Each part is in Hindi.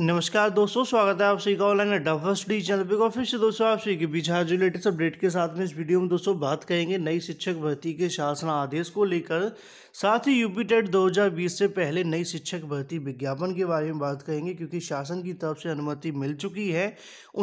नमस्कार दोस्तों स्वागत है आप सभी का ऑनलाइन अड्डा डी चैनल पर फिर से दोस्तों आप सभी के बिहार जो लेटेस्ट अपडेट के साथ में इस वीडियो में दोस्तों बात करेंगे नई शिक्षक भर्ती के शासन आदेश को लेकर साथ ही यूपी टेट दो से पहले नई शिक्षक भर्ती विज्ञापन के बारे में बात करेंगे क्योंकि शासन की तरफ से अनुमति मिल चुकी है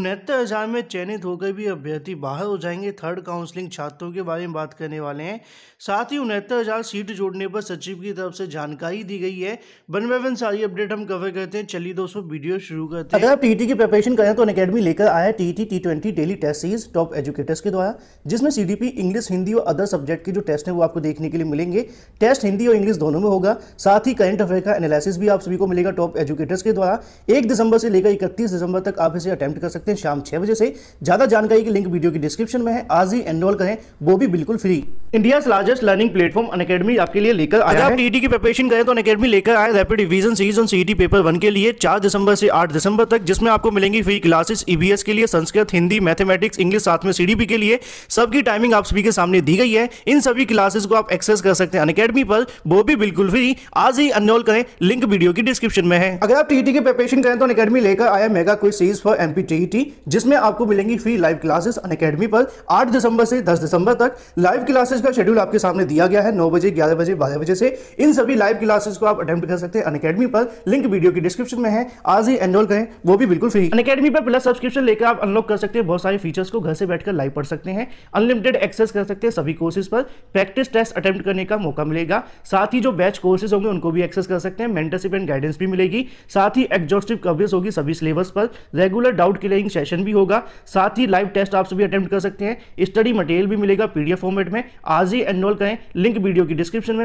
उनहत्तर हज़ार में चयनित होकर भी अभ्यर्थी बाहर हो जाएंगे थर्ड काउंसलिंग छात्रों के बारे में बात करने वाले हैं साथ ही उनहत्तर हज़ार सीट जोड़ने पर सचिव की तरफ से जानकारी दी गई है वन बाय वन सारी अपडेट हम कवर करते हैं चलिए दोस्तों वीडियो शुरू करते हैं अगर आप टीटी की प्रिपरेशन करें तो अकेडमी लेकर आया TT T twenty daily test series top educators के द्वारा जिसमें सीडीपी इंग्लिश हिंदी और अदर सब्जेक्ट के जो टेस्ट हैं वो आपको देखने के लिए मिलेंगे टेस्ट हिंदी और इंग्लिश दोनों में होगा साथ ही करंट अफेयर का एनालिसिस भी आप सभी को मिलेगा टॉप एजुकेटर्स के द्वारा एक दिसंबर से लेकर इकतीस दिसंबर तक आप इसे अटैम्प्ट कर सकते हैं शाम छह बजे से ज्यादा जानकारी की लिंक वीडियो की डिस्क्रिप्शन में है आज ही एनरोल करें वो भी बिल्कुल free India largest learning platform academy आपके लिए लेकर आया आप टीटी की प्रिपरेशन करें तो अन अकेडमी लेकर आए rapid revision series on CT paper one के लिए चार दिसंबर अक्टूबर से आठ दिसंबर तक जिसमें आपको मिलेंगी फ्री क्लासेस ईबीएस के लिए संस्कृत हिंदी मैथमेटिक्स इंग्लिश साथ में सीडीपी के लिए सबकी टाइमिंग आप सभी के सामने दी गई है इन सभी क्लासेस को आप एक्सेस कर सकते हैं अनकेडमी पर वो भी बिल्कुल फ्री आज ही अनोल करें लिंक वीडियो की डिस्क्रिप्शन में है अगर आप टीटी e की प्रिपरेशन करें तो अनकेडमी लेकर आया मेगा कोई सीरीज फॉर एमपी टीईटी जिसमें आपको मिलेंगी फ्री लाइव क्लासेस अनकेडमी पर आठ दिसंबर से दस दिसंबर तक लाइव क्लासेस का शेड्यूल आपके सामने दिया गया है नौ बजे ग्यारह बजे बारह बजे से इन सभी लाइव क्लासेस को आप अटेम्प्ट कर सकते हैं अनकेडमी पर लिंक वीडियो की डिस्क्रिप्शन में है आज आज ही एनरोल करें वो भी बिल्कुल फ्री अकेडमी पर प्लस सब्सक्रिप्शन लेकर आप अनलॉक कर सकते हैं बहुत सारे फीचर्स को घर से बैठकर लाइव पढ़ सकते हैं अनलिमिटेड एक्सेस कर सकते हैं सभी कोर्सेज पर प्रैक्टिस टेस्ट अटेम्प्ट करने का मौका मिलेगा साथ ही जो बैच कोर्सेज होंगे उनको भी एक्सेस कर सकते हैं मेंटरशिप एंड गाइडेंस भी मिलेगी साथ ही एग्जॉस्टिव कवरेज होगी सभी सिलेबस पर रेगुलर डाउट क्लियरिंग सेशन भी होगा साथ ही लाइव टेस्ट आप सभी अटेम्प्ट कर सकते हैं स्टडी मटेरियल भी मिलेगा पीडीएफ फॉर्मेट में आज ही एनरोल करें लिंक वीडियो की डिस्क्रिप्शन में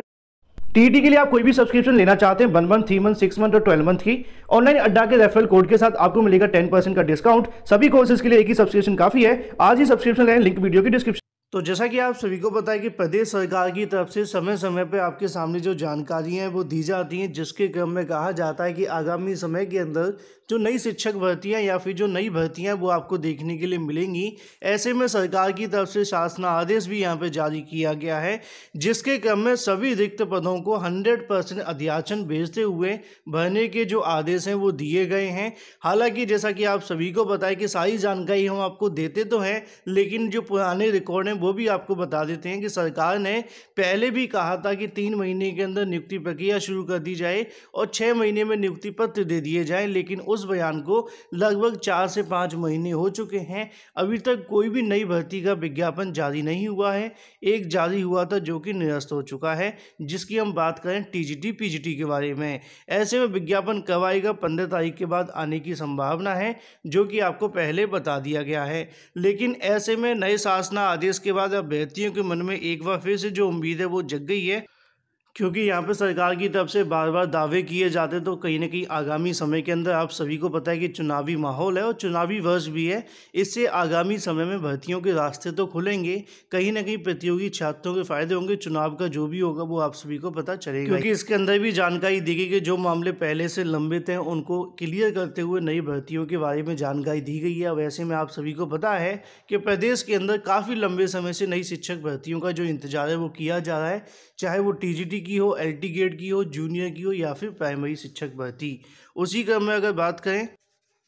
टीटी के लिए आप कोई भी सब्सक्रिप्शन लेना चाहते हैं one month three month six month और ट्वेल्व मंथ की ऑनलाइन अड्डा के रेफरल कोड के साथ आपको मिलेगा टेन परसेंट का डिस्काउंट सभी कोर्सेज के लिए एक ही सब्सक्रिप्शन काफी है आज ही सब्सक्रिप्शन लें लिंक वीडियो की डिस्क्रिप्शन तो जैसा कि आप सभी को पता है कि प्रदेश सरकार की तरफ से समय समय पर आपके सामने जो जानकारियां हैं वो दी जाती हैं जिसके क्रम में कहा जाता है कि आगामी समय के अंदर जो नई शिक्षक भर्तियां या फिर जो नई भर्तियां वो आपको देखने के लिए मिलेंगी ऐसे में सरकार की तरफ से आदेश भी यहाँ पर जारी किया गया है जिसके क्रम में सभी रिक्त पदों को हंड्रेड परसेंट अध्याचन भेजते हुए भरने के जो आदेश हैं वो दिए गए हैं हालाँकि जैसा कि आप सभी को पता है कि सारी जानकारी हम आपको देते तो हैं लेकिन जो पुराने रिकॉर्ड वो भी आपको बता देते हैं कि सरकार ने पहले भी कहा था कि तीन महीने के अंदर नियुक्ति प्रक्रिया शुरू कर दी जाए और छः महीने में नियुक्ति पत्र दे दिए जाए लेकिन उस बयान को लगभग चार से पाँच महीने हो चुके हैं अभी तक कोई भी नई भर्ती का विज्ञापन जारी नहीं हुआ है एक जारी हुआ था जो कि निरस्त हो चुका है जिसकी हम बात करें टीजीटी पीजीटी के बारे में ऐसे में विज्ञापन कब आएगा पंद्रह तारीख के बाद आने की संभावना है जो कि आपको पहले बता दिया गया है लेकिन ऐसे में नए शासना आदेश के इसके बाद अभ्यर्थियों के मन में एक बार फिर से जो उम्मीद है वो जग गई है क्योंकि यहाँ पे सरकार की तरफ से बार बार दावे किए जाते तो कहीं ना कहीं आगामी समय के अंदर आप सभी को पता है कि चुनावी माहौल है और चुनावी वर्ष भी है इससे आगामी समय में भर्तियों के रास्ते तो खुलेंगे कहीं ना कहीं प्रतियोगी छात्रों के फायदे होंगे चुनाव का जो भी होगा वो आप सभी को पता चलेगा क्योंकि इसके अंदर भी जानकारी दी गई कि जो मामले पहले से लंबित हैं उनको क्लियर करते हुए नई भर्तियों के बारे में जानकारी दी गई है वैसे में आप सभी को पता है कि प्रदेश के अंदर काफ़ी लंबे समय से नई शिक्षक भर्तियों का जो इंतजार है वो किया जा रहा है चाहे वो टीजीटी की हो एलटी गेट की हो जूनियर की हो या फिर प्राइमरी शिक्षक भर्ती उसी क्रम में अगर बात करें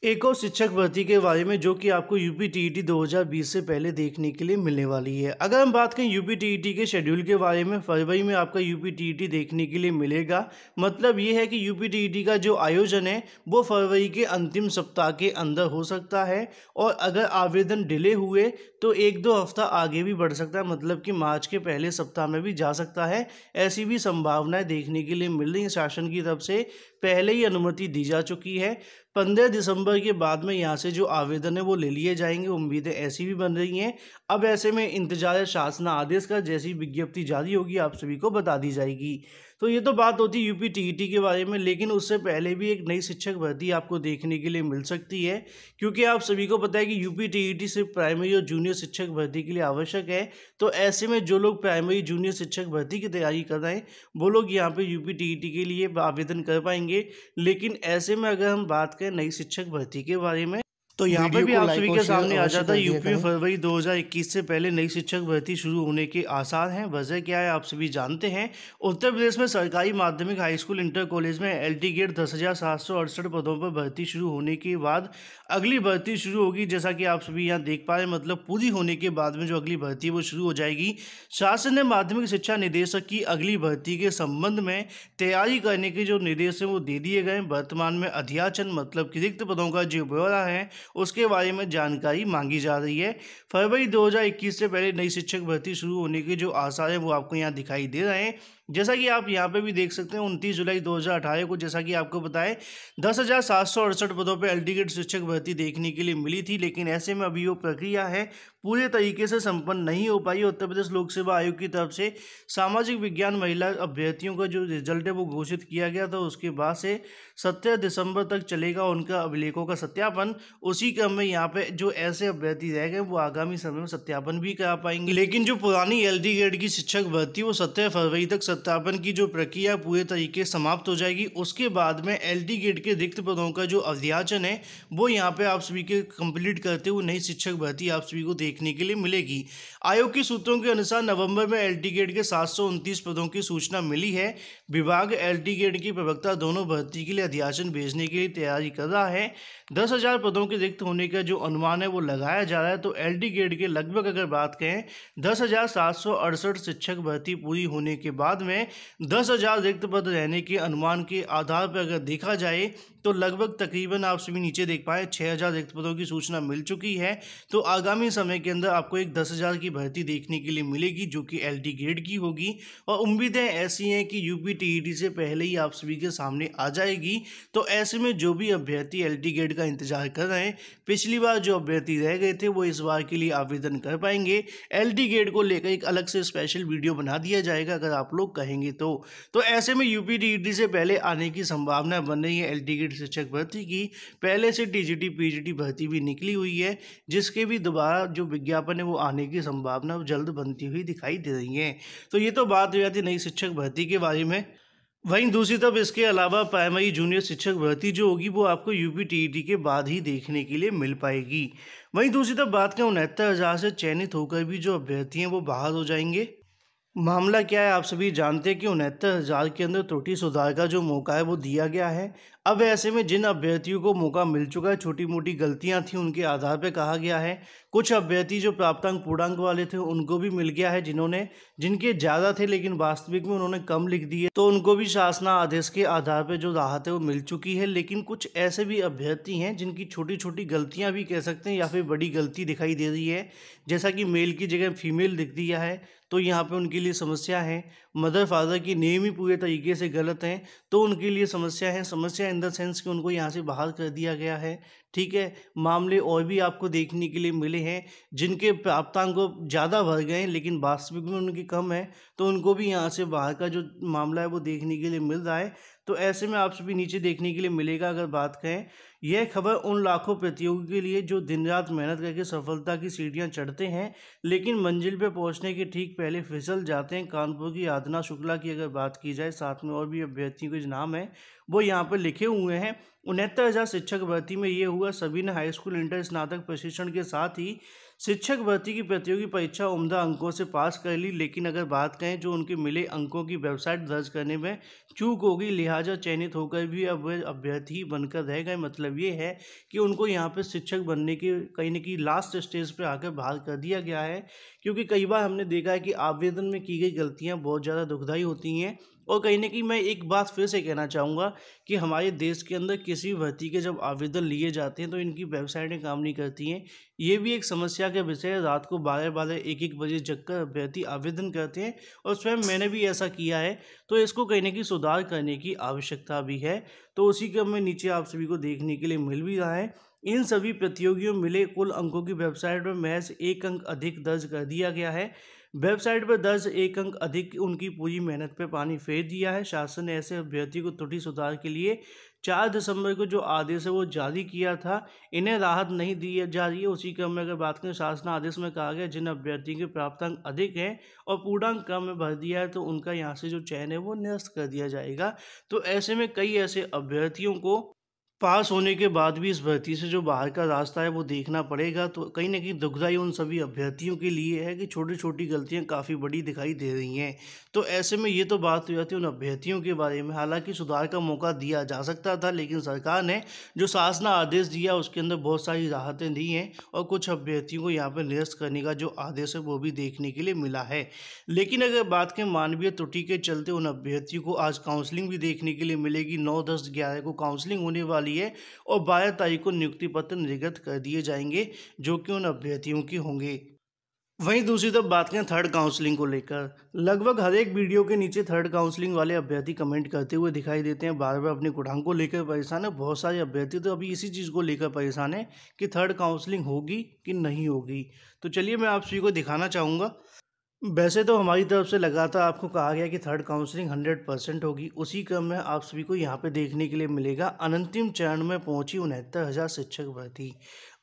एक और शिक्षक भर्ती के बारे में जो कि आपको यूपी टी 2020 से पहले देखने के लिए मिलने वाली है अगर हम बात करें यूपी टी e के शेड्यूल के बारे में फरवरी में आपका यूपी टी e देखने के लिए मिलेगा मतलब ये है कि यूपी टी e का जो आयोजन है वो फरवरी के अंतिम सप्ताह के अंदर हो सकता है और अगर आवेदन डिले हुए तो एक दो हफ्ता आगे भी बढ़ सकता है मतलब कि मार्च के पहले सप्ताह में भी जा सकता है ऐसी भी संभावनाएं देखने के लिए मिल रही शासन की तरफ से पहले ही अनुमति दी जा चुकी है पंद्रह दिसंबर के बाद में यहाँ से जो आवेदन है वो ले लिए जाएंगे उम्मीदें ऐसी भी बन रही हैं अब ऐसे में इंतजार शासन आदेश का जैसी विज्ञप्ति जारी होगी आप सभी को बता दी जाएगी तो ये तो बात होती है यूपी टीईटी e के बारे में लेकिन उससे पहले भी एक नई शिक्षक भर्ती आपको देखने के लिए मिल सकती है क्योंकि आप सभी को पता है कि यूपी टीईटी e सिर्फ प्राइमरी और जूनियर शिक्षक भर्ती के लिए आवश्यक है तो ऐसे में जो लोग प्राइमरी जूनियर शिक्षक भर्ती की तैयारी कर रहे हैं वो लोग यहाँ पर यू पी के लिए आवेदन कर पाएंगे लेकिन ऐसे में अगर हम बात करें नई शिक्षक भर्ती के बारे में तो यहाँ पर भी आप सभी के सामने आ जाता है यूपी में फरवरी 2021 से पहले नई शिक्षक भर्ती शुरू होने के आसार हैं वजह क्या है आप सभी जानते हैं उत्तर प्रदेश में सरकारी माध्यमिक हाई स्कूल इंटर कॉलेज में एल टी गेट दस हजार पदों पर भर्ती शुरू होने के बाद अगली भर्ती शुरू होगी जैसा कि आप सभी यहाँ देख पा रहे हैं मतलब पूरी होने के बाद में जो अगली भर्ती है वो शुरू हो जाएगी शासन ने माध्यमिक शिक्षा निदेशक की अगली भर्ती के संबंध में तैयारी करने के जो निर्देश हैं वो दे दिए गए वर्तमान में अध्याचन मतलब कि रिक्त पदों का जो ब्यौरा है उसके बारे में जानकारी मांगी जा रही है फरवरी 2021 से पहले नई शिक्षक भर्ती शुरू होने के जो आसार हैं वो आपको यहाँ दिखाई दे रहे हैं जैसा कि आप यहाँ पे भी देख सकते हैं उनतीस जुलाई दो को जैसा कि आपको बताएं दस हज़ार सात सौ अड़सठ पदों पर अल्टीगेट शिक्षक भर्ती देखने के लिए मिली थी लेकिन ऐसे में अभी वो प्रक्रिया है पूरे तरीके से संपन्न नहीं हो पाई उत्तर प्रदेश लोक सेवा आयोग की तरफ से सामाजिक विज्ञान महिला अभ्यर्थियों का जो रिजल्ट है वो घोषित किया गया था उसके बाद से सत्रह दिसंबर तक चलेगा उनका अभिलेखों का सत्यापन उसी क्रम में यहाँ पे जो ऐसे अभ्यर्थी रह गए वो आगामी समय में सत्यापन भी करा पाएंगे लेकिन जो पुरानी एल ग्रेड की शिक्षक भर्ती वो सत्रह फरवरी तक सत्यापन की जो प्रक्रिया पूरे तरीके समाप्त हो जाएगी उसके बाद में एल गेट के रिक्त पदों का जो अध्याचन है वो यहाँ पे आप सभी के कंप्लीट करते हुए नई शिक्षक भर्ती आप सभी को देखने के लिए मिलेगी आयोग के सूत्रों के अनुसार नवंबर में एल गेट के सात पदों की सूचना मिली है विभाग एल गेट की प्रवक्ता दोनों भर्ती के लिए अध्याचन भेजने के लिए तैयारी कर रहा है दस हजार पदों के रिक्त होने का जो अनुमान है वो लगाया जा रहा है तो एल गेट के लगभग अगर बात करें दस हजार सात सौ अड़सठ शिक्षक भर्ती पूरी होने के बाद में में दस हजार रिक्त पद रहने के अनुमान के आधार पर अगर देखा जाए तो लगभग तकरीबन आप सभी नीचे देख पाए छः हज़ार रिक्त पदों की सूचना मिल चुकी है तो आगामी समय के अंदर आपको एक दस हज़ार की भर्ती देखने के लिए मिलेगी जो कि एल ग्रेड की होगी और उम्मीदें ऐसी हैं कि यू पी e से पहले ही आप सभी के सामने आ जाएगी तो ऐसे में जो भी अभ्यर्थी एल ग्रेड का इंतजार कर रहे हैं पिछली बार जो अभ्यर्थी रह गए थे वो इस बार के लिए आवेदन कर पाएंगे एल ग्रेड को लेकर एक अलग से स्पेशल वीडियो बना दिया जाएगा अगर आप लोग कहेंगे तो, तो ऐसे में यूपी e से पहले आने की संभावना बन रही है एल ग्रेड ग्रेड शिक्षक भर्ती की पहले से टीजीटी पीजीटी भर्ती भी निकली हुई है जिसके भी दोबारा जो विज्ञापन है वो आने की संभावना जल्द बनती हुई दिखाई दे रही है तो ये तो बात हो जाती नई शिक्षक भर्ती के बारे में वहीं दूसरी तरफ इसके अलावा प्राइमरी जूनियर शिक्षक भर्ती जो होगी वो आपको यूपी टीईटी e के बाद ही देखने के लिए मिल पाएगी वहीं दूसरी तरफ बात करें उनहत्तर हज़ार से चयनित होकर भी जो अभ्यर्थी हैं वो बाहर हो जाएंगे मामला क्या है आप सभी जानते हैं कि उनहत्तर हज़ार के अंदर त्रुटि सुधार का जो मौका है वो दिया गया है अब ऐसे में जिन अभ्यर्थियों को मौका मिल चुका है छोटी मोटी गलतियां थी उनके आधार पर कहा गया है कुछ अभ्यर्थी जो प्राप्तांक पूर्णांक वाले थे उनको भी मिल गया है जिन्होंने जिनके ज़्यादा थे लेकिन वास्तविक में उन्होंने कम लिख दिए तो उनको भी शासना आदेश के आधार पर जो राहत है वो मिल चुकी है लेकिन कुछ ऐसे भी अभ्यर्थी हैं जिनकी छोटी छोटी गलतियाँ भी कह सकते हैं या फिर बड़ी गलती दिखाई दे रही है जैसा कि मेल की जगह फीमेल दिख दिया है तो यहाँ पे उनके लिए समस्या है मदर फादर की नेम ही पूरे तरीके से गलत हैं तो उनके लिए समस्या है समस्या इन द सेंस कि उनको यहाँ से बाहर कर दिया गया है ठीक है मामले और भी आपको देखने के लिए मिले हैं जिनके प्राप्तांक ज़्यादा भर गए हैं लेकिन वास्तविक में उनकी कम है तो उनको भी यहाँ से बाहर का जो मामला है वो देखने के लिए मिल रहा है तो ऐसे में आप सभी नीचे देखने के लिए मिलेगा अगर बात करें यह खबर उन लाखों प्रतियोगी के लिए जो दिन रात मेहनत करके सफलता की सीढ़ियाँ चढ़ते हैं लेकिन मंजिल पर पहुँचने के ठीक पहले फिसल जाते हैं कानपुर की आराधना शुक्ला की अगर बात की जाए साथ में और भी अभ्यर्थियों के नाम हैं वो यहाँ पर लिखे हुए हैं उनहत्तर हज़ार शिक्षक भर्ती में ये हुआ सभी ने हाई स्कूल इंटर स्नातक प्रशिक्षण के साथ ही शिक्षक भर्ती की प्रतियोगी परीक्षा उम्दा अंकों से पास कर ली लेकिन अगर बात करें जो उनके मिले अंकों की वेबसाइट दर्ज करने में चूक होगी लिहाजा चयनित होकर भी अब अभ्यर्थी बनकर रह गए मतलब ये है कि उनको यहाँ पर शिक्षक बनने के कहीं ना कहीं लास्ट स्टेज पर आकर बाहर कर दिया गया है क्योंकि कई बार हमने देखा है कि आवेदन में की गई गलतियाँ बहुत ज़्यादा दुखदायी होती हैं और कहीं ना कहीं मैं एक बात फिर से कहना चाहूँगा कि हमारे देश के अंदर किसी भी भर्ती के जब आवेदन लिए जाते हैं तो इनकी वेबसाइटें काम नहीं करती हैं ये भी एक समस्या का विषय है रात को बारह बारह एक एक बजे जग कर अभ्यर्थी आवेदन करते हैं और स्वयं मैंने भी ऐसा किया है तो इसको कहीं ना कहीं सुधार करने की आवश्यकता भी है तो उसी क्रम में नीचे आप सभी को देखने के लिए मिल भी रहा है इन सभी प्रतियोगियों मिले कुल अंकों की वेबसाइट में महज एक अंक अधिक दर्ज कर दिया गया है वेबसाइट पर दर्ज एक अंक अधिक उनकी पूरी मेहनत पर पानी फेर दिया है शासन ने ऐसे अभ्यर्थी को त्रुटि सुधार के लिए चार दिसंबर को जो आदेश है वो जारी किया था इन्हें राहत नहीं दी जा रही है उसी क्रम में अगर बात करें शासन आदेश में कहा गया जिन अभ्यर्थियों के प्राप्त अंक अधिक हैं और पूर्णांक क्रम में भर दिया है तो उनका यहाँ से जो चयन है वो निरस्त कर दिया जाएगा तो ऐसे में कई ऐसे अभ्यर्थियों को पास होने के बाद भी इस भर्ती से जो बाहर का रास्ता है वो देखना पड़ेगा तो कहीं ना कहीं दुखदाई उन सभी अभ्यर्थियों के लिए है कि छोटी छोटी गलतियां काफ़ी बड़ी दिखाई दे रही हैं तो ऐसे में ये तो बात हो जाती है उन अभ्यर्थियों के बारे में हालांकि सुधार का मौका दिया जा सकता था लेकिन सरकार ने जो शासना आदेश दिया उसके अंदर बहुत सारी राहतें दी हैं और कुछ अभ्यर्थियों को यहाँ पर निरस्त करने का जो आदेश है वो भी देखने के लिए मिला है लेकिन अगर बात करें मानवीय त्रुटि के चलते उन अभ्यर्थियों को आज काउंसलिंग भी देखने के लिए मिलेगी नौ दस ग्यारह को काउंसलिंग होने वाली लिए और बारह तारीख को नियुक्ति पत्र निर्गत कर दिए जाएंगे जो कि उन अभ्यर्थियों की होंगे वहीं दूसरी तरफ बात करें थर्ड काउंसलिंग को लेकर लगभग हर एक वीडियो के नीचे थर्ड काउंसलिंग वाले अभ्यर्थी कमेंट करते हुए दिखाई देते हैं बार बार अपने गुड़ांग को लेकर परेशान है बहुत सारे अभ्यर्थी तो अभी इसी चीज़ को लेकर परेशान है कि थर्ड काउंसलिंग होगी कि नहीं होगी तो चलिए मैं आप सभी को दिखाना चाहूँगा वैसे तो हमारी तरफ से लगातार आपको कहा गया कि थर्ड काउंसलिंग 100 परसेंट होगी उसी क्रम में आप सभी को यहाँ पे देखने के लिए मिलेगा अनंतिम चरण में पहुँची उनहत्तर हज़ार शिक्षक भर्ती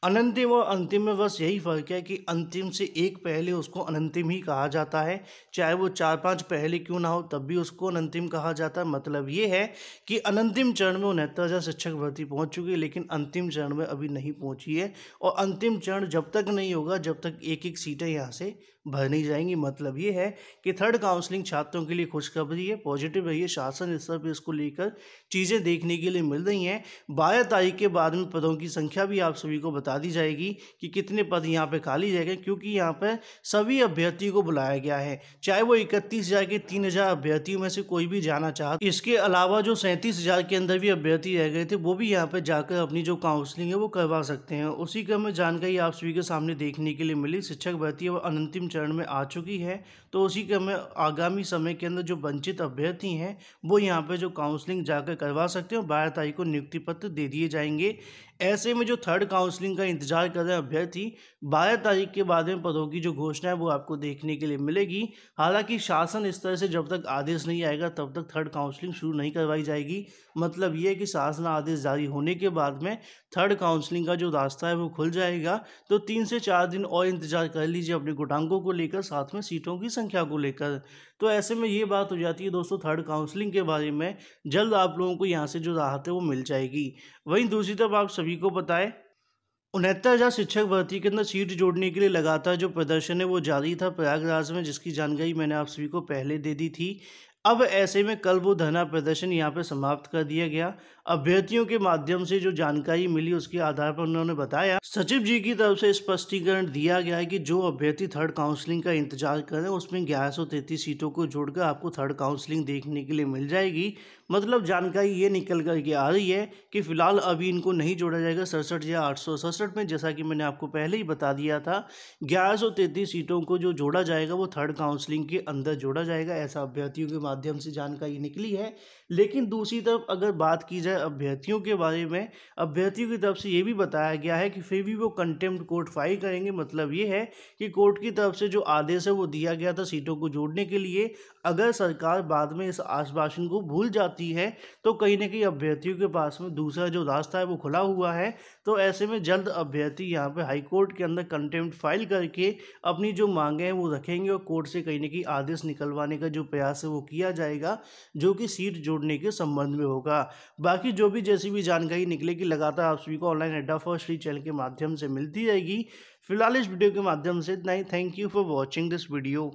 अनंतिम और अंतिम में बस यही फ़र्क है कि अंतिम से एक पहले उसको अनंतिम ही कहा जाता है चाहे वो चार पांच पहले क्यों ना हो तब भी उसको अनंतिम कहा जाता है मतलब ये है कि अनंतिम चरण में उनहत्तर हज़ार शिक्षक भर्ती पहुंच चुकी है लेकिन अंतिम चरण में अभी नहीं पहुंची है और अंतिम चरण जब तक नहीं होगा जब तक एक एक सीटें यहाँ से भरनी जाएंगी मतलब ये है कि थर्ड काउंसलिंग छात्रों के लिए खुशखबरी है पॉजिटिव है ये शासन स्तर पर इसको लेकर चीज़ें देखने के लिए मिल रही हैं बारह तारीख के बाद में पदों की संख्या भी आप सभी को बता दी जाएगी कि कितने पद यहाँ पे खाली जाएंगे क्योंकि यहाँ पर सभी अभ्यर्थियों को बुलाया गया है चाहे वो इकतीस हज़ार के तीन हज़ार अभ्यर्थियों में से कोई भी जाना चाहता इसके अलावा जो सैंतीस हज़ार के अंदर भी अभ्यर्थी रह गए थे वो भी यहाँ पर जाकर अपनी जो काउंसलिंग है वो करवा सकते हैं उसी क्रम में जानकारी आप सभी के सामने देखने के लिए मिली शिक्षक भर्ती और अनंतिम चरण में आ चुकी है तो उसी के में आगामी समय के अंदर जो वंचित अभ्यर्थी हैं वो यहाँ पे जो काउंसलिंग जाकर करवा सकते हैं और बारह तारीख को नियुक्ति पत्र दे दिए जाएंगे ऐसे में जो थर्ड काउंसलिंग का इंतजार कर रहे अभ्यर्थी 12 तारीख के बाद में पदों की जो घोषणा है वो आपको देखने के लिए मिलेगी हालांकि शासन स्तर से जब तक आदेश नहीं आएगा तब तक थर्ड काउंसलिंग शुरू नहीं करवाई जाएगी मतलब ये कि शासन आदेश जारी होने के बाद में थर्ड काउंसलिंग का जो रास्ता है वो खुल जाएगा तो तीन से चार दिन और इंतजार कर लीजिए अपने गुटांगों को लेकर साथ में सीटों की संख्या को लेकर तो ऐसे में ये बात हो जाती है दोस्तों थर्ड काउंसलिंग के बारे में जल्द आप लोगों को यहाँ से जो राहत है वो मिल जाएगी वहीं दूसरी तरफ आप सभी को बताएं उनहत्तर हज़ार शिक्षक भर्ती के अंदर सीट जोड़ने के लिए लगातार जो प्रदर्शन है वो जारी था प्रयागराज में जिसकी जानकारी मैंने आप सभी को पहले दे दी थी अब ऐसे में कल वो धरना प्रदर्शन यहाँ पे समाप्त कर दिया गया अभ्यर्थियों के माध्यम से जो जानकारी मिली उसके आधार पर उन्होंने बताया सचिव जी की तरफ से स्पष्टीकरण दिया गया है कि जो अभ्यर्थी थर्ड काउंसलिंग का इंतजार कर रहे हैं उसमें ग्यारह सीटों को जोड़कर आपको थर्ड काउंसलिंग देखने के लिए मिल जाएगी मतलब जानकारी ये निकल कर के आ रही है कि फिलहाल अभी इनको नहीं जोड़ा जाएगा सड़सठ या आठ में जैसा कि मैंने आपको पहले ही बता दिया था ग्यारह सीटों को जो जोड़ा जाएगा वो थर्ड काउंसलिंग के अंदर जोड़ा जाएगा ऐसा अभ्यर्थियों के माध्यम माध्यम से जानकारी निकली है लेकिन दूसरी तरफ अगर बात की जाए अभ्यर्थियों के बारे में अभ्यर्थियों की तरफ से ये भी बताया गया है कि फिर भी वो कंटेम्प्ट कोर्ट फाइल करेंगे मतलब ये है कि कोर्ट की तरफ से जो आदेश है वो दिया गया था सीटों को जोड़ने के लिए अगर सरकार बाद में इस आश्वासन को भूल जाती है तो कहीं ना कहीं अभ्यर्थियों के पास में दूसरा जो रास्ता है वो खुला हुआ है तो ऐसे में जल्द अभ्यर्थी यहाँ पर हाईकोर्ट के अंदर कंटेम्प्ट फाइल करके अपनी जो मांगे हैं वो रखेंगे और कोर्ट से कहीं ना कहीं आदेश निकलवाने का जो प्रयास है वो किया जाएगा जो कि सीट जोड़ जुड़ने के संबंध में होगा बाकी जो भी जैसी भी जानकारी निकलेगी लगातार आप सभी को ऑनलाइन अड्डा फॉर श्री चैनल के माध्यम से मिलती रहेगी फिलहाल इस वीडियो के माध्यम से इतना ही thank you for watching this video